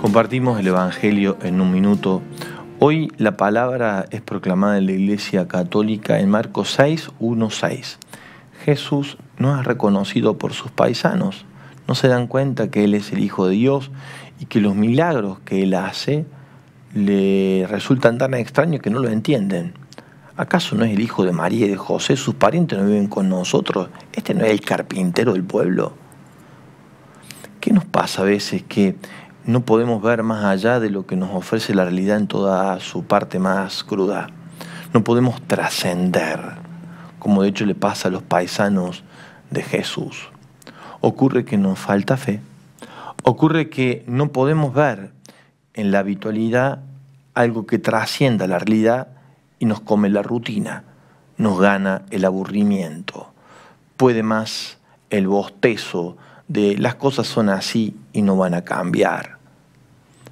Compartimos el Evangelio en un minuto. Hoy la palabra es proclamada en la Iglesia Católica en Marcos 6, 1, 6. Jesús no es reconocido por sus paisanos. No se dan cuenta que Él es el Hijo de Dios y que los milagros que Él hace le resultan tan extraños que no lo entienden. ¿Acaso no es el hijo de María y de José? ¿Sus parientes no viven con nosotros? ¿Este no es el carpintero del pueblo? ¿Qué nos pasa a veces que no podemos ver más allá de lo que nos ofrece la realidad en toda su parte más cruda. No podemos trascender, como de hecho le pasa a los paisanos de Jesús. Ocurre que nos falta fe. Ocurre que no podemos ver en la habitualidad algo que trascienda la realidad y nos come la rutina, nos gana el aburrimiento. Puede más el bostezo de las cosas son así y no van a cambiar.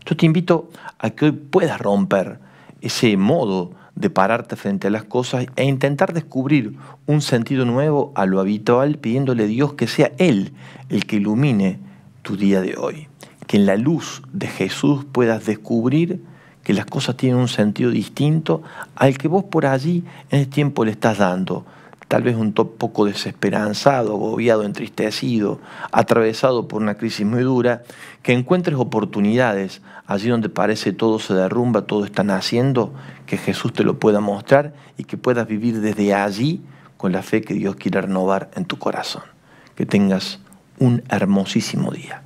Yo te invito a que hoy puedas romper ese modo de pararte frente a las cosas e intentar descubrir un sentido nuevo a lo habitual, pidiéndole a Dios que sea Él el que ilumine tu día de hoy. Que en la luz de Jesús puedas descubrir que las cosas tienen un sentido distinto al que vos por allí en el este tiempo le estás dando tal vez un poco desesperanzado, agobiado, entristecido, atravesado por una crisis muy dura, que encuentres oportunidades allí donde parece todo se derrumba, todo está naciendo, que Jesús te lo pueda mostrar y que puedas vivir desde allí con la fe que Dios quiere renovar en tu corazón. Que tengas un hermosísimo día.